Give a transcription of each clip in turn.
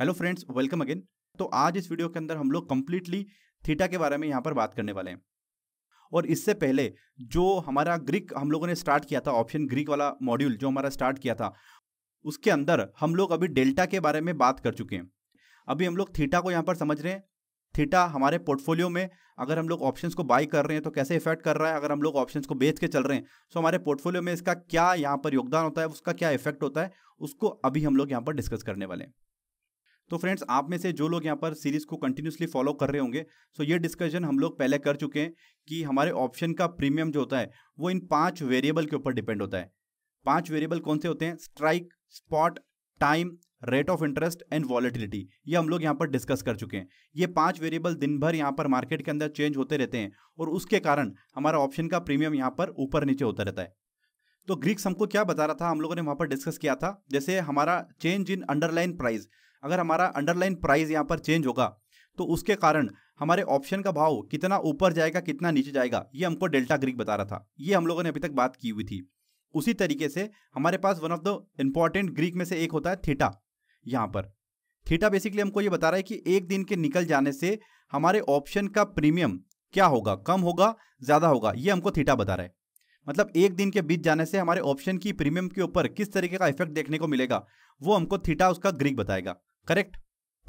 Hello friends welcome again तो आज इस वीडियो के अंदर हम लोग कम्प्लीटली थीटा के बारे में यहाँ पर बात करने वाले हैं और इससे पहले जो हमारा ग्रीक हम लोगों ने स्टार्ट किया था ऑप्शन ग्रीक वाला मॉड्यूल जो हमारा स्टार्ट किया था उसके अंदर हम लोग अभी डेल्टा के बारे में बात कर चुके हैं अभी हम लोग थीटा को यहाँ पर समझ रहे हैं थीटा हमारे पोर्टफोलियो में अगर हम लोग ऑप्शंस को बाई कर रहे हैं तो कैसे इफेक्ट कर रहा है अगर हम लोग ऑप्शंस को बेच के चल रहे हैं तो हमारे पोर्टफोलियो में इसका क्या यहाँ पर योगदान होता है उसका क्या इफेक्ट होता है उसको अभी हम लोग यहाँ पर डिस्कस करने वाले हैं तो फ्रेंड्स आप में से जो लोग यहाँ पर सीरीज़ को कंटिन्यूसली फॉलो कर रहे होंगे सो ये डिस्कशन हम लोग पहले कर चुके हैं कि हमारे ऑप्शन का प्रीमियम जो होता है वो इन पाँच वेरिएबल के ऊपर डिपेंड होता है पाँच वेरिएबल कौन से होते हैं strike spot time rate of interest and volatility ये हम लोग यहाँ पर डिस्कस कर चुके हैं ये पांच वेरिएबल दिन भर यहाँ पर मार्केट के अंदर चेंज होते रहते हैं और उसके कारण हमारा ऑप्शन का प्रीमियम यहाँ पर ऊपर नीचे होता रहता है तो ग्रीक्स हमको क्या बता रहा था हम लोगों ने वहाँ पर डिस्कस किया था जैसे हमारा चेंज इन अंडरलाइन प्राइस अगर हमारा अंडरलाइन प्राइस यहाँ पर चेंज होगा तो उसके कारण हमारे ऑप्शन का भाव कितना ऊपर जाएगा कितना नीचे जाएगा ये हमको डेल्टा ग्रीक बता रहा था ये हम लोगों ने अभी तक बात की हुई थी उसी तरीके से हमारे पास one of the important Greek में से एक होता है थीटा यहाँ पर थीटा बेसिकली हमको ये बता रहा है कि एक दिन के निकल जाने से हमारे ऑप्शन का प्रीमियम क्या होगा कम होगा ज़्यादा होगा ये हमको थीटा बता रहा है मतलब एक दिन के बीच जाने से हमारे ऑप्शन की प्रीमियम के ऊपर किस तरीके का इफेक्ट देखने को मिलेगा वो हमको थीटा उसका ग्रीक बताएगा करेक्ट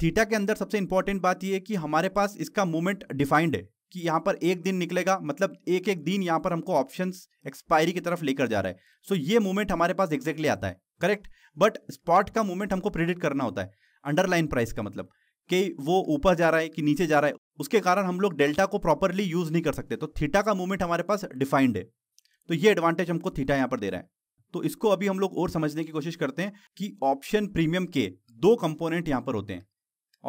थीटा के अंदर सबसे इंपॉर्टेंट बात यह है कि हमारे पास इसका मूवमेंट डिफाइंड है कि यहां पर एक दिन निकलेगा मतलब एक एक दिन यहां पर हमको ऑप्शन एक्सपायरी की तरफ लेकर जा रहा है सो so, ये मूवमेंट हमारे पास एग्जैक्टली आता है करेक्ट बट स्पॉट का मूवमेंट हमको प्रिडिक्ट करना होता है अंडरलाइन प्राइस का मतलब कि वो ऊपर जा रहा है कि नीचे जा रहा है उसके कारण हम लोग डेल्टा को प्रॉपरली यूज नहीं कर सकते तो थीटा का मूवमेंट हमारे पास डिफाइंड है तो ये एडवांटेज हमको थीटा यहाँ पर दे रहा है तो इसको अभी हम लोग और समझने की कोशिश करते हैं कि ऑप्शन प्रीमियम के दो कंपोनेंट यहाँ पर होते हैं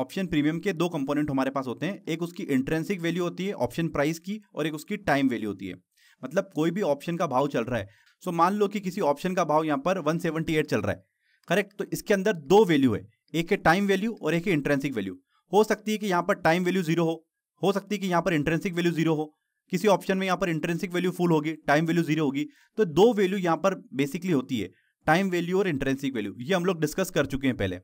ऑप्शन प्रीमियम के दो कंपोनेंट हमारे पास होते हैं एक उसकी इंट्रेंसिक वैल्यू होती है ऑप्शन प्राइस की और एक उसकी टाइम वैल्यू होती है मतलब कोई भी ऑप्शन का भाव चल रहा है सो so, मान लो कि किसी ऑप्शन का भाव यहाँ पर 178 चल रहा है करेक्ट तो इसके अंदर दो वैल्यू है एक है टाइम वैल्यू और एक है इंट्रेंसिक वैल्यू हो सकती है कि यहाँ पर टाइम वैल्यू जीरो हो हो सकती है कि यहाँ पर इंट्रेंसिक वैल्यू जीरो हो किसी ऑप्शन में यहाँ पर इंट्रेंसिक वैल्यू फुल होगी टाइम वैल्यू जीरो होगी तो दो वैल्यू यहाँ पर बेसिकली होती है टाइम वैल्यू और इंट्रेंसिक वैल्यू ये हम लोग डिस्कस कर चुके हैं पहले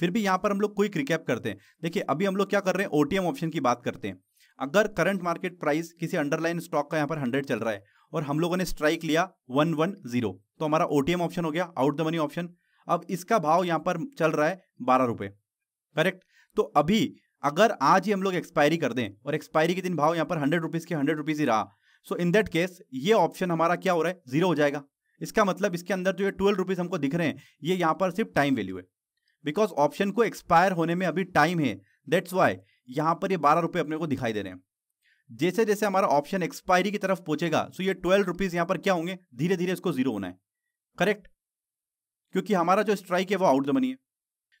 फिर भी यहाँ पर हम लोग क्विक रिकैप करते हैं देखिए अभी हम लोग क्या कर रहे हैं ओटीएम ऑप्शन की बात करते हैं अगर करंट मार्केट प्राइस किसी अंडरलाइन स्टॉक का यहाँ पर हंड्रेड चल रहा है और हम लोगों ने स्ट्राइक लिया वन वन जीरो तो हमारा ओटीएम ऑप्शन हो गया आउट द मनी ऑप्शन अब इसका भाव यहाँ पर चल रहा है बारह रुपये करेक्ट तो अभी अगर आज ही हम लोग एक्सपायरी कर दें और एक्सपायरी के दिन भाव यहाँ पर हंड्रेड रुपीज़ के हंड्रेड रुपीज़ ही रहा सो इन दैट केस ये ऑप्शन हमारा क्या हो रहा है जीरो हो जाएगा इसका मतलब इसके अंदर जो ये ट्वेल्व रुपीज़ हमको दिख रहे हैं ये यहाँ पर सिर्फ टाइम वैल्यू है बिकॉज ऑप्शन को एक्सपायर होने में अभी टाइम है दैट्स वाई यहाँ पर ये बारह रुपये अपने को दिखाई दे रहे हैं जैसे जैसे हमारा ऑप्शन एक्सपायरी की तरफ पहुंचेगा सो ये ट्वेल्व रुपीज़ यहाँ पर क्या होंगे धीरे धीरे इसको जीरो होना है करेक्ट क्योंकि हमारा जो स्ट्राइक है वो आउट द मनी है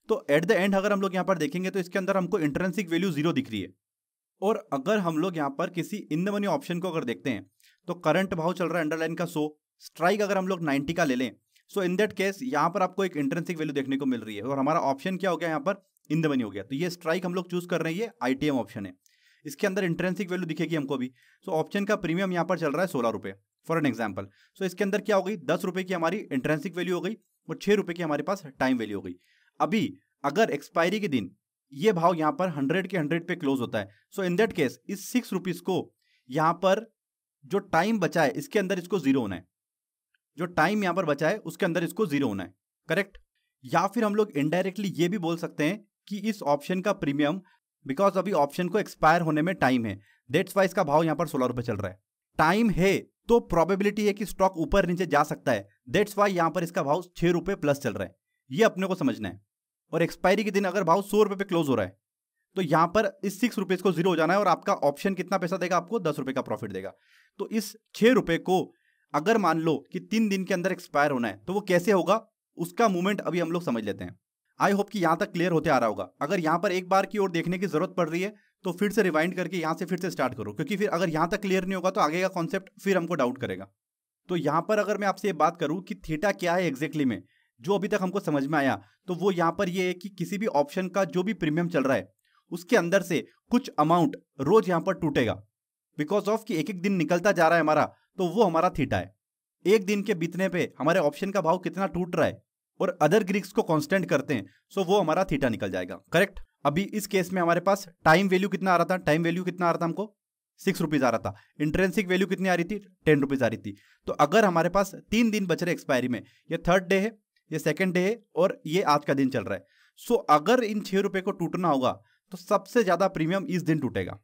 तो एट द एंड अगर हम लोग यहाँ पर देखेंगे तो इसके अंदर हमको इंटरेंसिक वैल्यू जीरो दिख रही है और अगर हम लोग यहाँ पर किसी इन द मनी ऑप्शन को अगर देखते हैं तो करंट भाव चल रहा है अंडरलाइन का सो स्ट्राइक अगर हम लोग नाइन्टी का ले लें सो इन दैट केस यहाँ पर आपको एक इंटरेंसिक वैल्यू देखने को मिल रही है और हमारा ऑप्शन क्या हो गया यहाँ पर इन द मनी हो गया तो ये स्ट्राइक हम लोग चूज कर रहे हैं ये आईटीएम ऑप्शन है इसके अंदर इंटरेंसिक वैल्यू दिखेगी हमको भी सो so, ऑप्शन का प्रीमियम यहाँ पर चल रहा है सोलह रुपये फॉर एन एग्जाम्पल सो इसके अंदर क्या हो गई दस रुपये की हमारी इंटरेंसिक वैल्यू हो गई और छः रुपये की हमारे पास टाइम वैल्यू हो गई अभी अगर एक्सपायरी के दिन ये भाव यहाँ पर हंड्रेड के हंड्रेड पे क्लोज होता है सो इन दैट केस इस सिक्स रुपीज़ को यहाँ पर जो टाइम बचा है इसके अंदर इसको जीरो होना है जो टाइम यहां पर बचा है उसके अंदर इसको जीरो होना है करेक्ट या फिर हम लोग इनडायरेक्टली ये भी बोल सकते हैं कि इस ऑप्शन का प्रीमियम बिकॉज अभी ऑप्शन को एक्सपायर होने में टाइम है डेट्स वाइज का भाव यहां पर सोलह रुपये चल रहा है टाइम है तो प्रोबेबिलिटी है कि स्टॉक ऊपर नीचे जा सकता है डेट्स वाई यहां पर इसका भाव छह रुपए प्लस चल रहा है ये अपने को समझना है और एक्सपायरी के दिन अगर भाव सौ रुपए पे क्लोज हो रहा है तो यहां पर इस सिक्स रुपीज़ को जीरो हो जाना है और आपका ऑप्शन कितना पैसा देगा आपको दस रुपए का प्रॉफिट देगा तो इस छह रुपए को अगर मान लो कि तीन दिन के अंदर एक्सपायर होना है तो वो कैसे होगा उसका मूवमेंट अभी हम लोग समझ लेते हैं आई होप कि यहाँ तक क्लियर होते आ रहा होगा अगर यहाँ पर एक बार की ओर देखने की जरूरत पड़ रही है तो फिर से रिवाइंड करके यहाँ से फिर से स्टार्ट करो क्योंकि फिर अगर यहाँ तक क्लियर नहीं होगा तो आगे का कॉन्सेप्ट फिर हमको डाउट करेगा तो यहाँ पर अगर मैं आपसे ये बात करूँ कि थीटा क्या है एग्जैक्टली में जो अभी तक हमको समझ में आया तो वो यहाँ पर ये है कि किसी भी ऑप्शन का जो भी प्रीमियम चल रहा है उसके अंदर से कुछ अमाउंट रोज यहाँ पर टूटेगा बिकॉज ऑफ कि एक एक दिन निकलता जा रहा है हमारा तो वो हमारा थीटा है एक दिन के बीतने पे हमारे ऑप्शन का भाव कितना टूट रहा है और अदर ग्रीक्स को कांस्टेंट करते हैं सो वो हमारा थीटा निकल जाएगा करेक्ट अभी इस केस में हमारे पास टाइम वैल्यू कितना आ रहा था टाइम वैल्यू कितना आ रहा था हमको सिक्स रुपीज़ आ रहा था इंट्रेंसिक वैल्यू कितनी आ रही थी टेन रुपीज़ आ रही थी तो अगर हमारे पास तीन दिन बच रहे एक्सपायरी में ये थर्ड डे है ये सेकेंड डे है और ये आज का दिन चल रहा है सो अगर इन छह रुपए को टूटना होगा तो सबसे ज़्यादा प्रीमियम इस दिन टूटेगा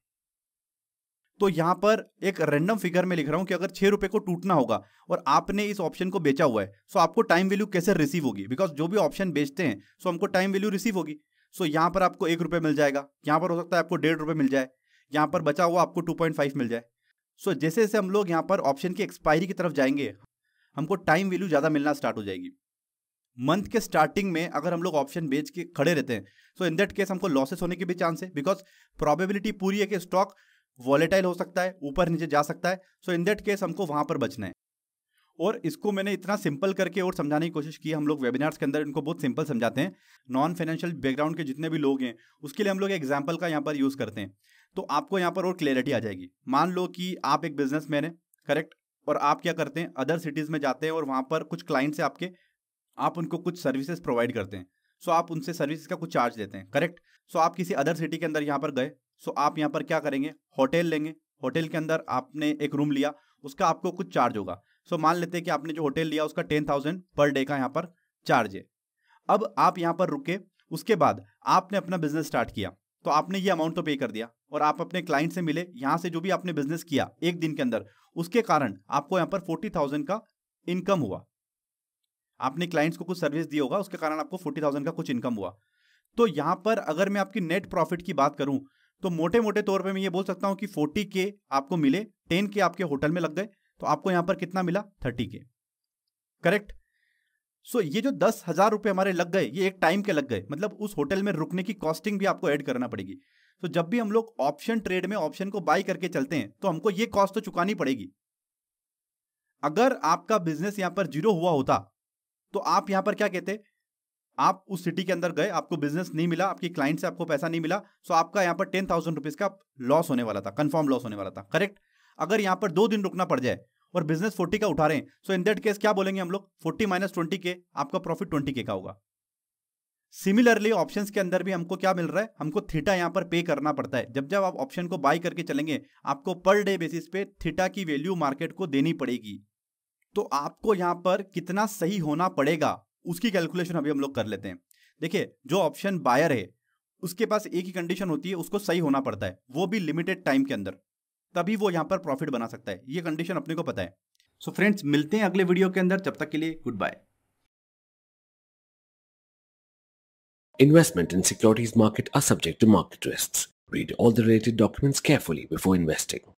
तो यहाँ पर एक रैंडम फिगर में लिख रहा हूँ कि अगर छह रुपए को टूटना होगा और आपने इस ऑप्शन को बेचा हुआ है सो आपको टाइम वैल्यू कैसे रिसीव होगी बिकॉज जो भी ऑप्शन बेचते हैं सो हमको टाइम वैल्यू रिसीव होगी सो यहां पर आपको एक रुपये मिल जाएगा यहाँ पर हो सकता है आपको डेढ़ रुपये मिल जाए यहां पर बचा हुआ आपको टू पॉइंट फाइव मिल जाए सो जैसे जैसे हम लोग यहाँ पर ऑप्शन की एक्सपायरी की तरफ जाएंगे हमको टाइम वैल्यू ज़्यादा मिलना स्टार्ट हो जाएगी मंथ के स्टार्टिंग में अगर हम लोग ऑप्शन बेच के खड़े रहते हैं सो इन दैट केस हमको लॉसेस होने के भी चांस है बिकॉज प्रॉबेबिलिटी पूरी है कि स्टॉक वॉलेटाइल हो सकता है ऊपर नीचे जा सकता है सो इन दैट केस हमको वहाँ पर बचना है और इसको मैंने इतना सिंपल करके और समझाने की कोशिश की हम लोग वेबिनार्स के अंदर इनको बहुत सिंपल समझाते हैं नॉन फाइनेंशियल बैकग्राउंड के जितने भी लोग हैं उसके लिए हम लोग एग्जाम्पल का यहाँ पर यूज़ करते हैं तो आपको यहाँ पर और क्लैरिटी आ जाएगी मान लो कि आप एक बिजनेस मैन है करेक्ट और आप क्या करते हैं अदर सिटीज़ में जाते हैं और वहाँ पर कुछ क्लाइंट्स हैं आपके आप उनको कुछ सर्विसेज प्रोवाइड करते हैं सो आप उनसे सर्विसेज का कुछ चार्ज देते हैं करेक्ट सो आप किसी अदर सिटी के अंदर यहाँ पर गए सो आप यहाँ पर क्या करेंगे होटल लेंगे होटल के अंदर आपने एक रूम लिया उसका आपको कुछ चार्ज होगा सो मान लेते हैं कि आपने जो होटल लिया उसका टेन थाउजेंड पर डे का यहाँ पर चार्ज है अब आप यहाँ पर रुके उसके बाद आपने अपना बिजनेस स्टार्ट किया तो आपने ये अमाउंट तो पे कर दिया और आप अपने क्लाइंट से मिले यहाँ से जो भी आपने बिजनेस किया एक दिन के अंदर उसके कारण आपको यहाँ पर फोर्टी थाउजेंड का इनकम हुआ आपने क्लाइंट्स को कुछ सर्विस दी होगा उसके कारण आपको फोर्टी थाउजेंड का कुछ इनकम हुआ तो यहाँ पर अगर मैं आपकी नेट प्रॉफिट की बात करूं तो मोटे मोटे तौर पे मैं ये बोल सकता हूँ कि फोर्टी के आपको मिले टेन के आपके होटल में लग गए तो आपको यहाँ पर कितना मिला थर्टी के करेक्ट सो ये जो दस हजार रुपये हमारे लग गए ये एक टाइम के लग गए मतलब उस होटल में रुकने की कॉस्टिंग भी आपको ऐड करना पड़ेगी तो जब भी हम लोग ऑप्शन ट्रेड में ऑप्शन को बाई करके चलते हैं तो हमको ये कॉस्ट तो चुकानी पड़ेगी अगर आपका बिजनेस यहाँ पर जीरो हुआ होता तो आप यहाँ पर क्या कहते आप उस सिटी के अंदर गए आपको बिजनेस नहीं मिला आपकी क्लाइंट से आपको पैसा नहीं मिला सो आपका यहाँ पर टेन थाउजेंड रुपीज़ का लॉस होने वाला था कन्फर्म लॉस होने वाला था करेक्ट अगर यहाँ पर दो दिन रुकना पड़ जाए और बिजनेस फोर्टी का उठा रहे हैं सो इन दैट केस क्या बोलेंगे हम लोग फोर्टी माइनस ट्वेंटी के आपका प्रॉफिट ट्वेंटी के का होगा सिमिलरली ऑप्शन के अंदर भी हमको क्या मिल रहा है हमको थीटा यहाँ पर पे करना पड़ता है जब जब आप ऑप्शन को बाय करके चलेंगे आपको पर डे बेसिस पे थीटा की वैल्यू मार्केट को देनी पड़ेगी तो आपको यहाँ पर कितना सही होना पड़ेगा उसकी कैलकुलेशन अभी हम लोग कर लेते हैं देखिए जो ऑप्शन बायर है उसके पास एक ही कंडीशन होती है उसको सही होना पड़ता है वो भी लिमिटेड टाइम के अंदर तभी वो यहाँ पर प्रॉफिट बना सकता है ये कंडीशन अपने को पता है सो so फ्रेंड्स मिलते हैं अगले वीडियो के अंदर जब तक के लिए good bye Investment in securities market are subject to market risks. Read all the related documents carefully before investing.